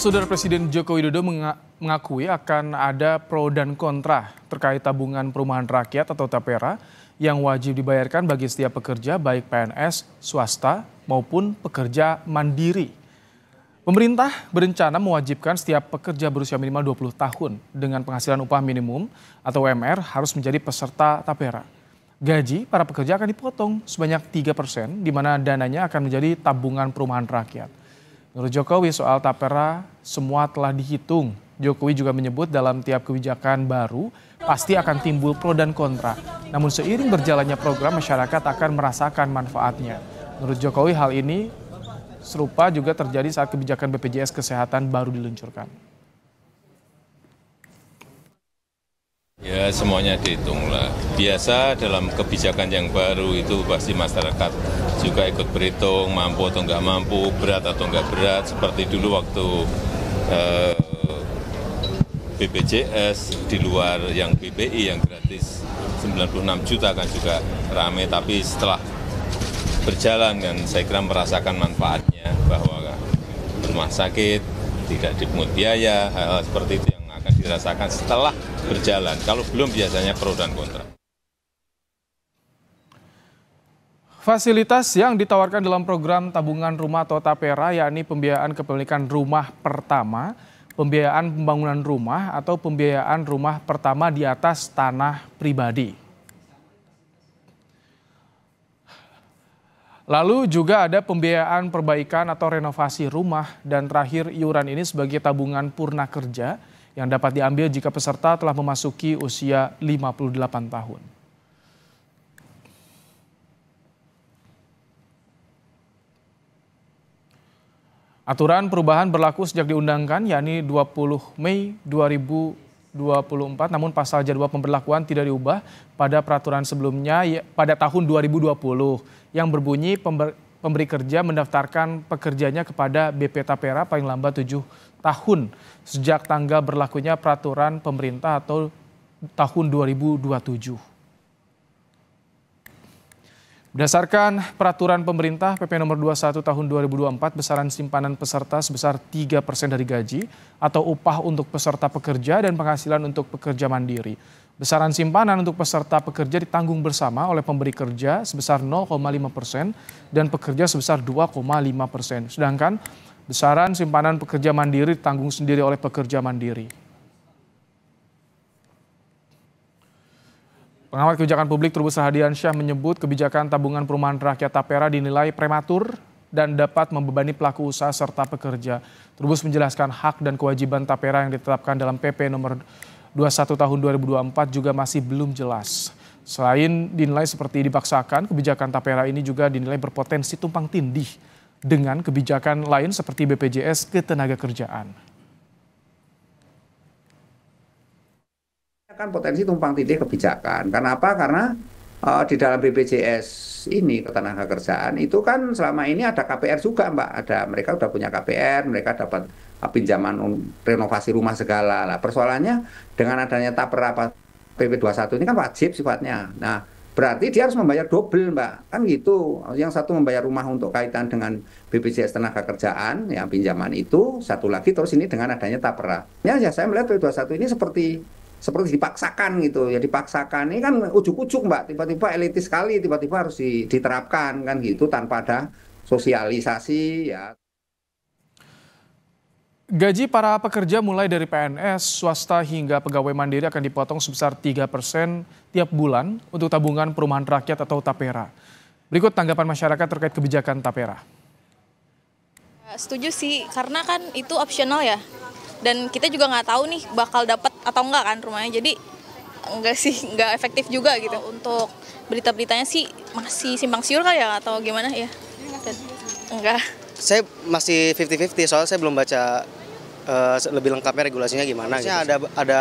Saudara Presiden Joko Widodo mengakui akan ada pro dan kontra terkait tabungan perumahan rakyat atau TAPERA yang wajib dibayarkan bagi setiap pekerja baik PNS, swasta maupun pekerja mandiri. Pemerintah berencana mewajibkan setiap pekerja berusia minimal 20 tahun dengan penghasilan upah minimum atau UMR harus menjadi peserta TAPERA. Gaji para pekerja akan dipotong sebanyak 3 persen, di mana dananya akan menjadi tabungan perumahan rakyat. Menurut Jokowi soal tapera semua telah dihitung. Jokowi juga menyebut dalam tiap kebijakan baru pasti akan timbul pro dan kontra. Namun seiring berjalannya program masyarakat akan merasakan manfaatnya. Menurut Jokowi hal ini serupa juga terjadi saat kebijakan BPJS Kesehatan baru diluncurkan. Ya semuanya dihitung lah. Biasa dalam kebijakan yang baru itu pasti masyarakat juga ikut berhitung mampu atau nggak mampu, berat atau nggak berat. Seperti dulu waktu eh, BPJS di luar yang BPI yang gratis 96 juta kan juga rame. Tapi setelah berjalan kan saya kira merasakan manfaatnya bahwa rumah sakit tidak dipungut biaya, hal, -hal seperti itu dirasakan setelah berjalan. Kalau belum biasanya pro dan kontra. Fasilitas yang ditawarkan dalam program tabungan rumah atau TAPERA yakni pembiayaan kepemilikan rumah pertama, pembiayaan pembangunan rumah atau pembiayaan rumah pertama di atas tanah pribadi. Lalu juga ada pembiayaan perbaikan atau renovasi rumah dan terakhir iuran ini sebagai tabungan purna kerja yang dapat diambil jika peserta telah memasuki usia 58 tahun. Aturan perubahan berlaku sejak diundangkan, yakni 20 Mei 24 namun pasal jadwal pemberlakuan tidak diubah pada peraturan sebelumnya ya, pada tahun 2020 yang berbunyi pember, pemberi kerja mendaftarkan pekerjanya kepada BP Tapera paling lambat 7 tahun sejak tanggal berlakunya peraturan pemerintah atau tahun 2027. Berdasarkan peraturan pemerintah PP nomor 21 tahun 2024 besaran simpanan peserta sebesar 3% dari gaji atau upah untuk peserta pekerja dan penghasilan untuk pekerja mandiri. Besaran simpanan untuk peserta pekerja ditanggung bersama oleh pemberi kerja sebesar 0,5% dan pekerja sebesar 2,5%. Sedangkan Besaran simpanan pekerja mandiri ditanggung sendiri oleh pekerja mandiri. Pengamat kebijakan publik Trubus Rahadian Syah menyebut kebijakan tabungan perumahan rakyat Tapera dinilai prematur dan dapat membebani pelaku usaha serta pekerja. Trubus menjelaskan hak dan kewajiban Tapera yang ditetapkan dalam PP nomor 21 tahun 2024 juga masih belum jelas. Selain dinilai seperti dipaksakan, kebijakan Tapera ini juga dinilai berpotensi tumpang tindih dengan kebijakan lain seperti BPJS Ketenagakerjaan. kan potensi tumpang tindih kebijakan. Karena apa? Karena uh, di dalam BPJS ini ketenagakerjaan itu kan selama ini ada KPR juga mbak ada mereka sudah punya KPR mereka dapat eh, pinjaman renovasi rumah segala lah persoalannya dengan adanya tapera PP21 ini kan wajib sifatnya nah berarti dia harus membayar double mbak kan gitu yang satu membayar rumah untuk kaitan dengan BPJS tenaga kerjaan yang pinjaman itu satu lagi terus ini dengan adanya tapera ya, ya saya melihat P21 ini seperti seperti dipaksakan gitu ya dipaksakan ini kan ujuk-ujuk mbak tiba-tiba elitis sekali tiba-tiba harus diterapkan kan gitu tanpa ada sosialisasi ya Gaji para pekerja mulai dari PNS, swasta hingga pegawai mandiri akan dipotong sebesar 3 persen tiap bulan untuk tabungan perumahan rakyat atau TAPERA. Berikut tanggapan masyarakat terkait kebijakan TAPERA. Eh, setuju sih, karena kan itu optional ya. Dan kita juga nggak tahu nih bakal dapat atau enggak kan rumahnya. Jadi enggak sih, enggak efektif juga gitu. Oh, untuk berita-beritanya sih masih simpang siur kali ya atau gimana ya. Dan, enggak. Saya masih 50-50 soalnya saya belum baca uh, lebih lengkapnya regulasinya gimana Harusnya gitu. ada ada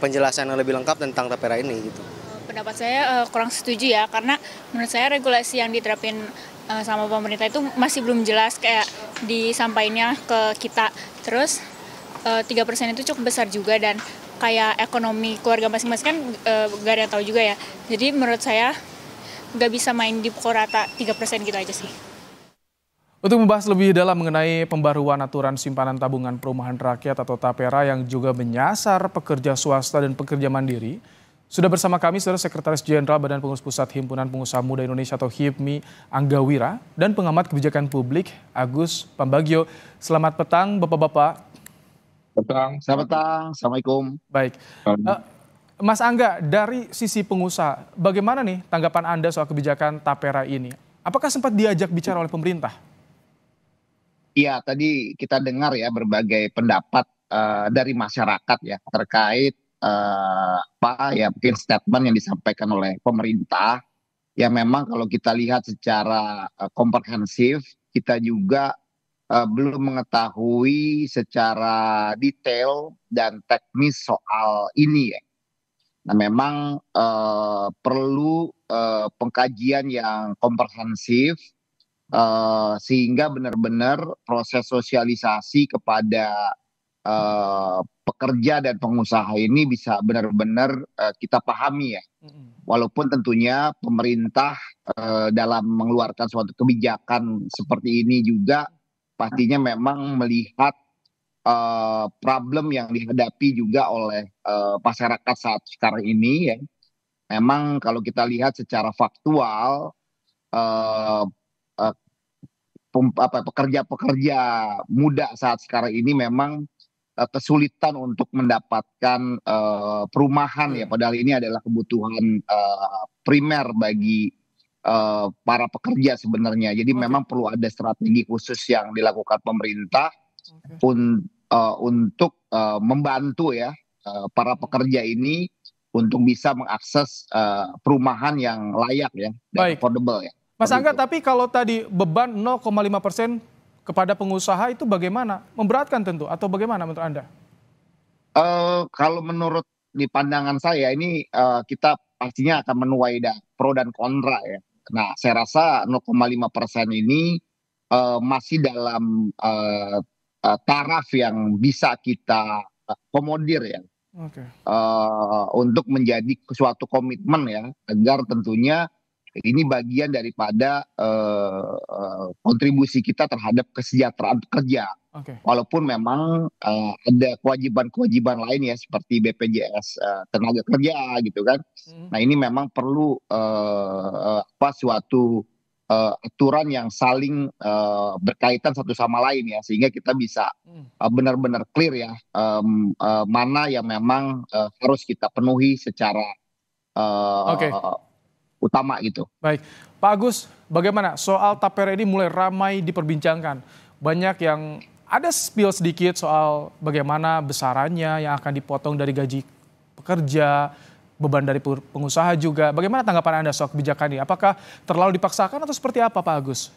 penjelasan yang lebih lengkap tentang tapera ini gitu. Eh, pendapat saya uh, kurang setuju ya karena menurut saya regulasi yang diterapin uh, sama pemerintah itu masih belum jelas kayak disampainya ke kita. Terus tiga persen itu cukup besar juga dan kayak ekonomi keluarga masing-masing kan uh, gak ada yang tahu juga ya. Jadi menurut saya gak bisa main di pukul rata tiga persen gitu aja sih. Untuk membahas lebih dalam mengenai pembaruan aturan simpanan tabungan perumahan rakyat atau TAPERA yang juga menyasar pekerja swasta dan pekerja mandiri, sudah bersama kami Saudara Sekretaris Jenderal Badan Pengurus Pusat Himpunan Pengusaha Muda Indonesia atau HIPMI Angga Wira dan pengamat kebijakan publik Agus Pambagio. Selamat petang Bapak-bapak. Petang, selamat petang. Assalamualaikum. Baik. Uh, Mas Angga, dari sisi pengusaha, bagaimana nih tanggapan Anda soal kebijakan TAPERA ini? Apakah sempat diajak bicara oleh pemerintah? Iya tadi kita dengar ya berbagai pendapat eh, dari masyarakat ya terkait eh, apa ya mungkin statement yang disampaikan oleh pemerintah ya memang kalau kita lihat secara eh, komprehensif kita juga uh, belum mengetahui secara detail dan teknis soal ini ya. Nah memang uh, perlu uh, pengkajian yang komprehensif Eh, sehingga benar-benar proses sosialisasi kepada eh, pekerja dan pengusaha ini bisa benar-benar eh, kita pahami ya. Walaupun tentunya pemerintah dalam mengeluarkan suatu kebijakan seperti ini juga pastinya memang melihat problem yang dihadapi juga oleh masyarakat saat sekarang ini ya. Memang kalau kita lihat secara faktual Eh, apa pekerja-pekerja muda saat sekarang ini memang uh, kesulitan untuk mendapatkan uh, perumahan ya hmm. padahal ini adalah kebutuhan uh, primer bagi uh, para pekerja sebenarnya. Jadi okay. memang perlu ada strategi khusus yang dilakukan pemerintah okay. un, uh, untuk uh, membantu ya uh, para pekerja ini untuk bisa mengakses uh, perumahan yang layak ya dan Baik. affordable ya. Mas Angga, tapi kalau tadi beban 0,5 persen kepada pengusaha itu bagaimana? Memberatkan tentu atau bagaimana menurut Anda? Uh, kalau menurut di pandangan saya ini uh, kita pastinya akan menuai da, pro dan kontra ya. Nah, saya rasa 0,5 persen ini uh, masih dalam uh, uh, taraf yang bisa kita komodir ya. Okay. Uh, untuk menjadi suatu komitmen ya agar tentunya ini bagian daripada uh, uh, kontribusi kita terhadap kesejahteraan pekerja. Okay. Walaupun memang uh, ada kewajiban-kewajiban lain ya seperti BPJS uh, tenaga kerja gitu kan. Mm. Nah ini memang perlu uh, apa suatu uh, aturan yang saling uh, berkaitan satu sama lain ya sehingga kita bisa benar hmm. benar-benar clear ya um, uh, mana yang memang uh, harus kita penuhi secara uh, okay utama gitu. Baik, Pak Agus, bagaimana soal tapera ini mulai ramai diperbincangkan? Banyak yang ada spill sedikit soal bagaimana besarannya yang akan dipotong dari gaji pekerja, beban dari pengusaha juga. Bagaimana tanggapan Anda soal kebijakan ini? Apakah terlalu dipaksakan atau seperti apa Pak Agus?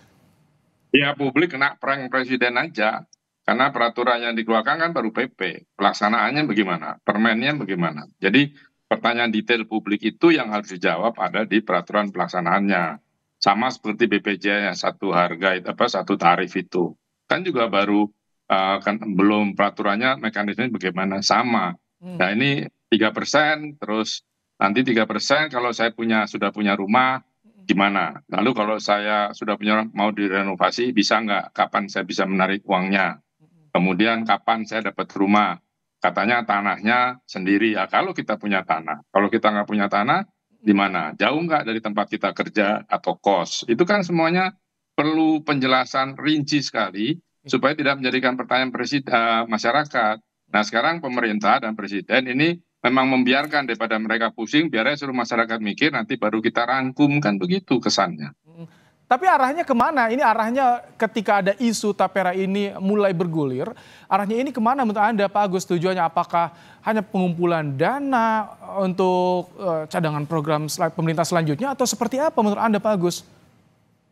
Ya publik kena perang presiden aja. Karena peraturan yang dikeluarkan kan baru PP. Pelaksanaannya bagaimana? Permennya bagaimana? Jadi pertanyaan detail publik itu yang harus dijawab ada di peraturan pelaksanaannya. Sama seperti BPJS satu harga itu apa satu tarif itu. Kan juga baru uh, kan belum peraturannya mekanismenya bagaimana sama. Hmm. Nah, ini tiga persen terus nanti tiga persen kalau saya punya sudah punya rumah hmm. gimana? Lalu kalau saya sudah punya mau direnovasi bisa nggak? Kapan saya bisa menarik uangnya? Hmm. Kemudian kapan saya dapat rumah? katanya tanahnya sendiri ya kalau kita punya tanah kalau kita nggak punya tanah di mana jauh nggak dari tempat kita kerja atau kos itu kan semuanya perlu penjelasan rinci sekali supaya tidak menjadikan pertanyaan presiden eh, masyarakat nah sekarang pemerintah dan presiden ini memang membiarkan daripada mereka pusing biar suruh masyarakat mikir nanti baru kita rangkumkan begitu kesannya tapi arahnya kemana? Ini arahnya ketika ada isu tapera ini mulai bergulir, arahnya ini kemana menurut Anda Pak Agus? Tujuannya apakah hanya pengumpulan dana untuk eh, cadangan program sel pemerintah selanjutnya atau seperti apa menurut Anda Pak Agus?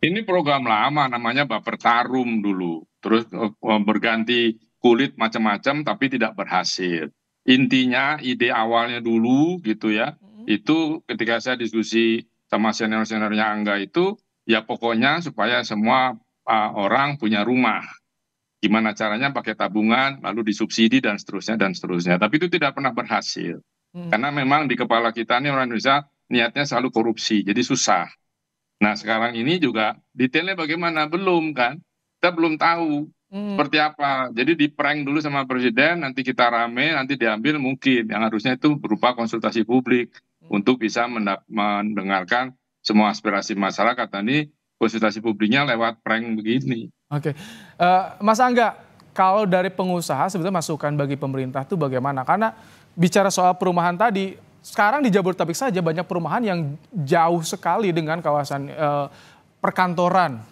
Ini program lama namanya baper tarum dulu. Terus eh, berganti kulit macam-macam tapi tidak berhasil. Intinya ide awalnya dulu gitu ya. Mm -hmm. Itu ketika saya diskusi sama senior-seniornya Angga itu ya pokoknya supaya semua uh, orang punya rumah. Gimana caranya pakai tabungan, lalu disubsidi dan seterusnya dan seterusnya. Tapi itu tidak pernah berhasil. Hmm. Karena memang di kepala kita ini orang Indonesia niatnya selalu korupsi, jadi susah. Nah sekarang ini juga detailnya bagaimana belum kan? Kita belum tahu hmm. seperti apa. Jadi di prank dulu sama presiden, nanti kita rame, nanti diambil mungkin yang harusnya itu berupa konsultasi publik hmm. untuk bisa mendengarkan semua aspirasi masyarakat. tadi konsultasi publiknya lewat prank begini. Oke, okay. uh, eh, Mas Angga, kalau dari pengusaha sebetulnya masukan bagi pemerintah itu bagaimana? Karena bicara soal perumahan tadi, sekarang di Jabodetabek saja banyak perumahan yang jauh sekali dengan kawasan uh, perkantoran.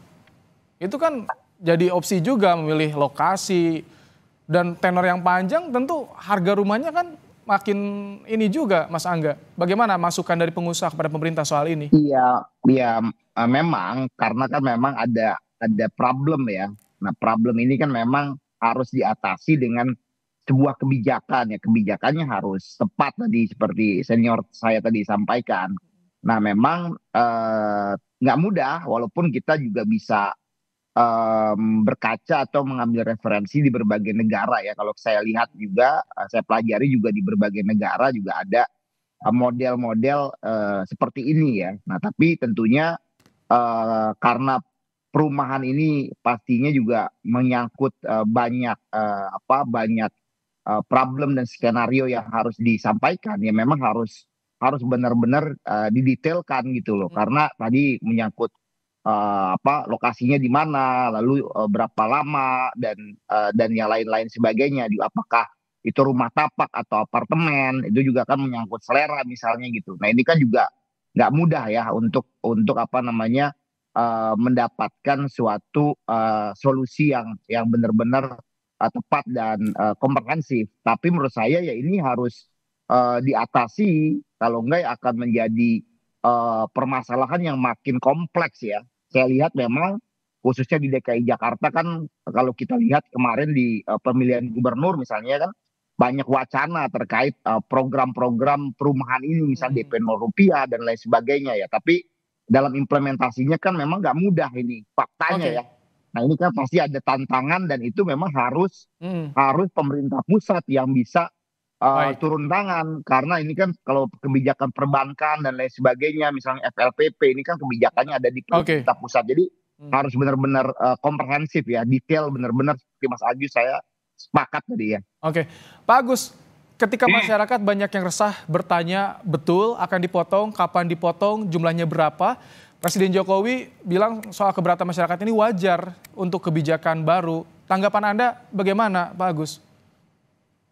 Itu kan jadi opsi juga memilih lokasi dan tenor yang panjang tentu harga rumahnya kan makin ini juga Mas Angga. Bagaimana masukan dari pengusaha kepada pemerintah soal ini? Iya, iya eh, memang karena kan memang ada ada problem ya. Nah, problem ini kan memang harus diatasi dengan sebuah kebijakan ya. Kebijakannya harus tepat tadi seperti senior saya tadi sampaikan. Nah, memang eh, nggak eh, mudah walaupun kita juga bisa um, berkaca atau mengambil referensi di berbagai negara ya. Kalau saya lihat juga, eh, saya pelajari juga di berbagai negara juga ada eh, model-model uh, seperti ini ya. Nah, tapi tentunya uh, karena perumahan ini pastinya juga menyangkut uh, banyak uh, apa banyak uh, problem dan skenario yang harus disampaikan ya memang harus harus benar-benar uh, didetailkan gitu loh hmm. karena tadi menyangkut uh, apa lokasinya di mana, lalu uh, berapa lama dan uh, dan yang lain-lain sebagainya. Apakah itu rumah tapak atau apartemen itu juga kan menyangkut selera misalnya gitu. Nah ini kan juga nggak mudah ya untuk untuk apa namanya uh, mendapatkan suatu uh, solusi yang yang benar-benar uh, tepat dan uh, komprehensif. Tapi menurut saya ya ini harus uh, diatasi kalau enggak ya akan menjadi uh, permasalahan yang makin kompleks ya. Saya lihat memang khususnya di DKI Jakarta kan kalau kita lihat kemarin di uh, pemilihan gubernur misalnya kan banyak wacana terkait eh, program-program uh, perumahan ini misal hmm. DP 0 rupiah dan lain sebagainya ya. Tapi dalam implementasinya kan memang nggak mudah ini faktanya okay. ya. Nah ini kan pasti ada tantangan dan itu memang harus hmm. harus pemerintah pusat yang bisa uh, turun tangan karena ini kan kalau kebijakan perbankan dan lain sebagainya misalnya FLPP ini kan kebijakannya ada di pemerintah okay. pusat jadi hmm. harus benar-benar uh, komprehensif ya detail benar-benar seperti Mas Agus saya sepakat tadi ya. Oke, okay. Pak Agus, ketika hmm. masyarakat banyak yang resah bertanya betul akan dipotong, kapan dipotong, jumlahnya berapa? Presiden Jokowi bilang soal keberatan masyarakat ini wajar untuk kebijakan baru. Tanggapan Anda bagaimana, Pak Agus?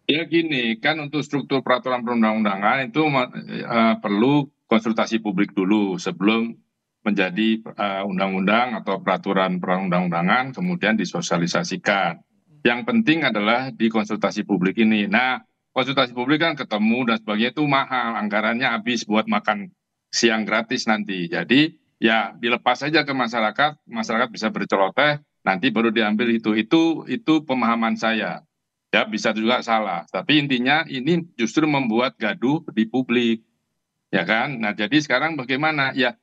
ya gini kan untuk struktur peraturan perundang undangan itu eh, perlu konsultasi publik dulu sebelum menjadi eh, undang undang atau peraturan perundang undangan kemudian disosialisasikan yang penting adalah di konsultasi publik ini nah konsultasi publik kan ketemu dan sebagainya itu mahal anggarannya habis buat makan siang gratis nanti jadi ya dilepas saja ke masyarakat masyarakat bisa berceloteh nanti baru diambil itu itu itu pemahaman saya ya bisa juga salah tapi intinya ini justru membuat gaduh di publik ya kan nah jadi sekarang bagaimana ya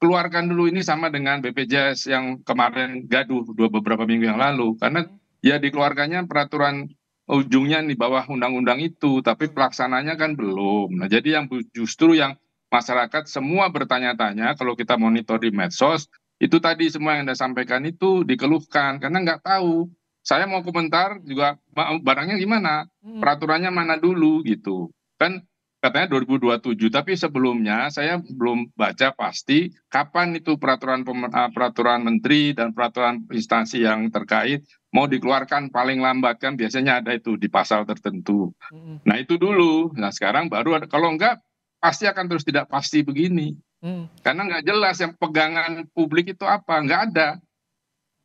keluarkan dulu ini sama dengan BPJS yang kemarin gaduh dua beberapa minggu yang lalu karena ya dikeluarkannya peraturan ujungnya di bawah undang-undang itu tapi pelaksananya kan belum nah jadi yang justru yang masyarakat semua bertanya-tanya kalau kita monitor di medsos itu tadi semua yang anda sampaikan itu dikeluhkan karena nggak tahu saya mau komentar juga barangnya gimana hmm. peraturannya mana dulu gitu kan katanya 2027 tapi sebelumnya saya belum baca pasti kapan itu peraturan ah, peraturan menteri dan peraturan instansi yang terkait mau dikeluarkan paling lambat kan biasanya ada itu di pasal tertentu. Hmm. Nah itu dulu. Nah sekarang baru ada kalau enggak pasti akan terus tidak pasti begini. Hmm. Karena nggak jelas yang pegangan publik itu apa, nggak ada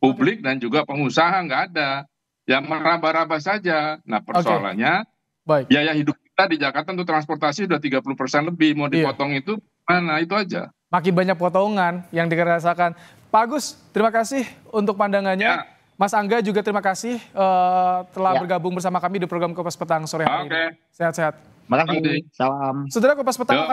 publik dan juga pengusaha nggak ada yang meraba raba saja nah persoalannya okay. biaya hidup kita di Jakarta untuk transportasi sudah 30 persen lebih mau iya. dipotong iya. itu mana itu aja makin banyak potongan yang dirasakan Pak Agus terima kasih untuk pandangannya ya. Mas Angga juga terima kasih uh, telah ya. bergabung bersama kami di program Kopas Petang sore hari okay. ini sehat-sehat makasih salam saudara Kopas Petang